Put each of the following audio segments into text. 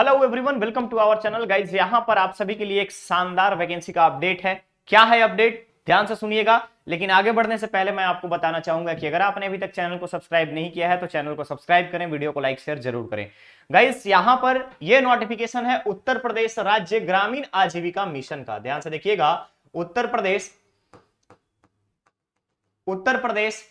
hello everyone welcome to our channel guys यहां पर आप सभी के लिए एक शानदार वैकेंसी का अपडेट है क्या है अपडेट ध्यान से सुनिएगा लेकिन आगे बढ़ने से पहले मैं आपको बताना चाहूंगा कि अगर आपने अभी तक चैनल को सब्सक्राइब नहीं किया है तो चैनल को सब्सक्राइब करें वीडियो को लाइक शेयर जरूर करें गाइस यहां पर यह नोटिफिकेशन है उत्तर प्रदेश राज्य ग्रामीण आजीविका मिशन का ध्यान से देखिएगा उत्तर प्रदेश उत्तर प्रदेश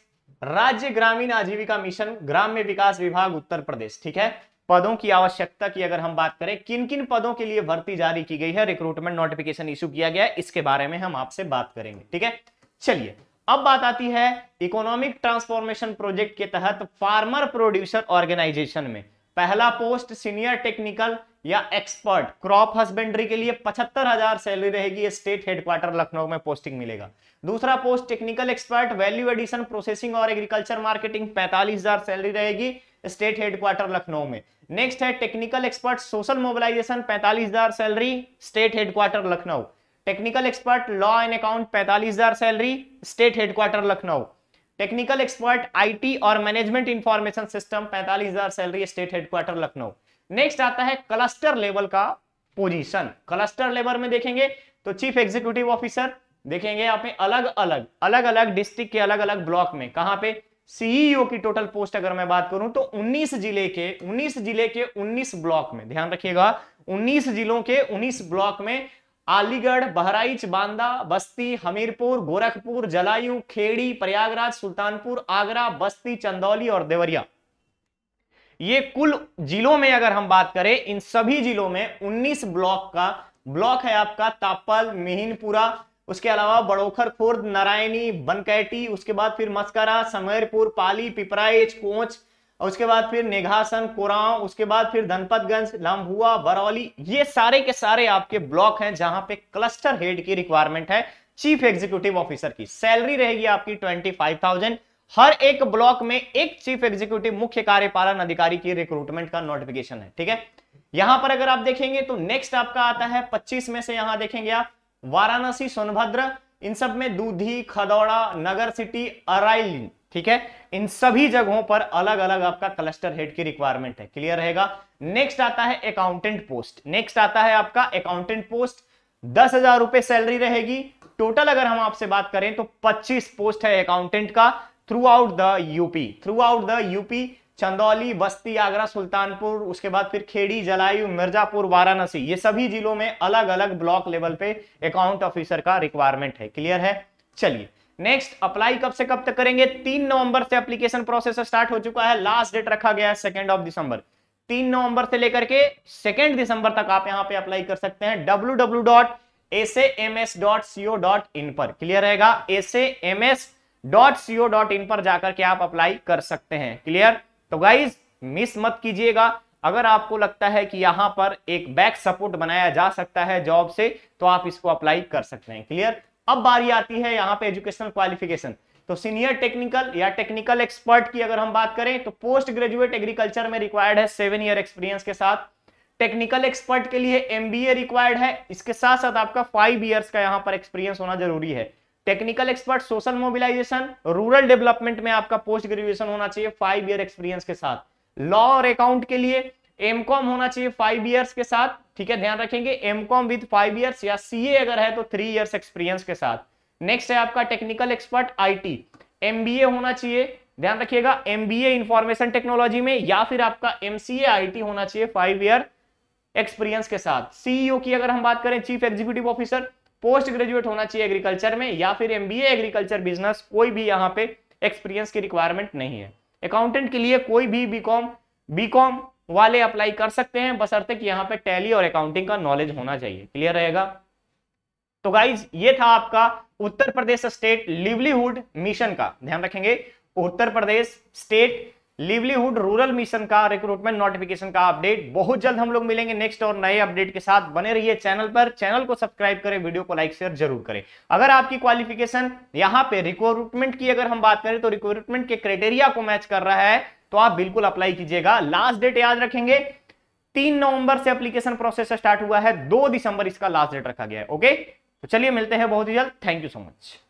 राज्य ग्रामीण आजीविका मिशन ग्राम्य विकास विभाग उत्तर प्रदेश ठीक है पदों की आवश्यकता की अगर हम बात करें किन किन पदों के लिए भर्ती जारी की गई है रिक्रूटमेंट नोटिफिकेशन इश्यू किया गया है इसके बारे में हम आपसे बात करेंगे ठीक है चलिए अब बात आती है इकोनॉमिक ट्रांसफॉर्मेशन प्रोजेक्ट के तहत फार्मर प्रोड्यूसर ऑर्गेनाइजेशन में पहला पोस्ट सीनियर टेक्निकल या एक्सपर्ट क्रॉप हस्बेंड्री के लिए पचहत्तर हजार सैलरी रहेगी स्टेट हेडक्वार्टर लखनऊ में पोस्टिंग मिलेगा दूसरा post technical expert value addition processing और एग्रीकल्चर मार्केटिंग पैंतालीस हजार सैलरी रहेगी स्टेट हेडक्वार्टर लखनऊ में नेक्स्ट है टेक्निकल एक्सपर्ट सोशल मोबिलाइजेशन पैंतालीस हजार salary state headquarter Lucknow technical expert law and account पैंतालीस हजार salary state headquarter Lucknow technical expert IT और मैनेजमेंट इंफॉर्मेशन सिस्टम पैंतालीस हजार salary state headquarter Lucknow next आता है क्लस्टर लेवल का पोजीशन क्लस्टर लेवल में देखेंगे तो चीफ एग्जीक्यूटिव ऑफिसर देखेंगे आप अलग अलग अलग अलग डिस्ट्रिक्ट के अलग अलग ब्लॉक में कहा पे सीईओ e की टोटल पोस्ट अगर मैं बात करूं तो 19 जिले के 19 जिले के 19 ब्लॉक में ध्यान रखिएगा 19 जिलों के 19 ब्लॉक में अलीगढ़ बहराइच बांदा बस्ती हमीरपुर गोरखपुर जलायु खेड़ी प्रयागराज सुल्तानपुर आगरा बस्ती चंदौली और देवरिया ये कुल जिलों में अगर हम बात करें इन सभी जिलों में 19 ब्लॉक का ब्लॉक है आपका तापल मिहिनपुरा उसके अलावा बड़ोखर खुर्द नारायणी बनकैटी उसके बाद फिर मस्करा समयरपुर पाली पिपराइच कोच और उसके बाद फिर निघासन कोराव उसके बाद फिर धनपतगंज लम्बुआ बरौली ये सारे के सारे आपके ब्लॉक हैं जहां पे क्लस्टर हेड की रिक्वायरमेंट है चीफ एग्जीक्यूटिव ऑफिसर की सैलरी रहेगी आपकी ट्वेंटी फाइव थाउजेंड हर एक ब्लॉक में एक चीफ एग्जीक्यूटिव मुख्य कार्यपालन अधिकारी की रिक्रूटमेंट का नोटिफिकेशन है ठीक है यहां पर अगर आप देखेंगे तो नेक्स्ट आपका आता है पच्चीस में से यहां देखेंगे आप वाराणसी सोनभद्र इन सब में दूधी खदौड़ा नगर सिटी अराइल ठीक है इन सभी जगहों पर अलग अलग आपका क्लस्टर हेड की रिक्वायरमेंट है क्लियर रहेगा नेक्स्ट आता है अकाउंटेंट पोस्ट नेक्स्ट आता है आपका अकाउंटेंट पोस्ट दस हजार रुपए सैलरी रहेगी टोटल अगर हम आपसे बात करें तो 25 पोस्ट है अकाउंटेंट का throughout the UP throughout the UP Chandauli Basti Agra Sultanpur उसके बाद फिर खेड़ी जलायु मिर्जापुर वाराणसी ये सभी जिलों में अलग अलग ब्लॉक लेवल पे अकाउंट ऑफिसर का रिक्वायरमेंट है क्लियर है चलिए नेक्स्ट अप्लाई कब से कब तक करेंगे तीन नवंबर से एप्लीकेशन प्रोसेस स्टार्ट हो चुका है लास्ट डेट रखा गया है सेकेंड ऑफ दिसंबर तीन नवंबर से लेकर के सेकेंड दिसंबर तक आप यहां पे अप्लाई कर सकते हैं W W dot M S dot dot in पर क्लियर रहेगा S M S dot CO dot in पर जाकर के आप अप्लाई कर सकते हैं क्लियर तो गाइज मिस मत कीजिएगा अगर आपको लगता है कि यहां पर एक बैक सपोर्ट बनाया जा सकता है जॉब से तो आप इसको अप्लाई कर सकते हैं क्लियर अब बारी आती है यहां पे एजुकेशनल क्वालिफिकेशन तो सीनियर टेक्निकल या टेक्निकल एक्सपर्ट की अगर हम बात करें तो पोस्ट ग्रेजुएट एग्रीकल्चर में रिक्वायर्ड है सेवन ईयर एक्सपीरियंस के साथ टेक्निकल एक्सपर्ट के लिए एमबीए रिक्वायर्ड है इसके साथ साथ आपका फाइव ईयर्स का यहां पर एक्सपीरियंस होना जरूरी है technical expert social mobilisation rural development में आपका पोस्ट ग्रेजुएशन होना चाहिए फाइव ईयर एक्सपीरियंस के साथ लॉ और अकाउंट के लिए एमकॉम होना चाहिए फाइव ईयर्स के साथ ठीक है ध्यान रखेंगे एमकॉम विद फाइव ईयर्स या सीए अगर है तो थ्री ईयर्स एक्सपीरियंस के साथ नेक्स्ट है आपका टेक्निकल एक्सपर्ट आईटी एमबीए होना चाहिए ध्यान रखिएगा एमबीए इंफॉर्मेशन टेक्नोलॉजी में या फिर आपका एमसीए आईटी होना चाहिए फाइव ईयर एक्सपीरियंस के साथ सीईओ e की अगर हम बात करें chief executive officer post graduate होना चाहिए एग्रीकल्चर में या फिर एमबीए एग्रीकल्चर बिजनेस कोई भी यहाँ पे एक्सपीरियंस की रिक्वायरमेंट नहीं है अकाउंटेंट के लिए कोई भी बीकॉम बीकॉम वाले अप्लाई कर सकते हैं बसरते कि यहाँ पे टैली और अकाउंटिंग का नॉलेज होना चाहिए क्लियर रहेगा तो गाइज ये था आपका Uttar Pradesh state livelihood mission का ध्यान रखेंगे Uttar Pradesh state livelihood rural mission का रिक्रूटमेंट नोटिफिकेशन का अपडेट बहुत जल्द हम लोग मिलेंगे नेक्स्ट और नए अपडेट के साथ बने रहिए चैनल पर चैनल को सब्सक्राइब करें वीडियो को लाइक शेयर जरूर करें अगर आपकी क्वालिफिकेशन यहां पे रिक्रूटमेंट की अगर हम बात करें तो रिक्रूटमेंट के क्राइटेरिया को मैच कर रहा है तो आप बिल्कुल अप्लाई कीजिएगा लास्ट डेट याद रखेंगे तीन नवंबर से अप्लीकेशन प्रोसेस स्टार्ट हुआ है दो दिसंबर इसका लास्ट डेट रखा गया है ओके तो चलिए मिलते हैं बहुत ही जल्द थैंक यू सो मच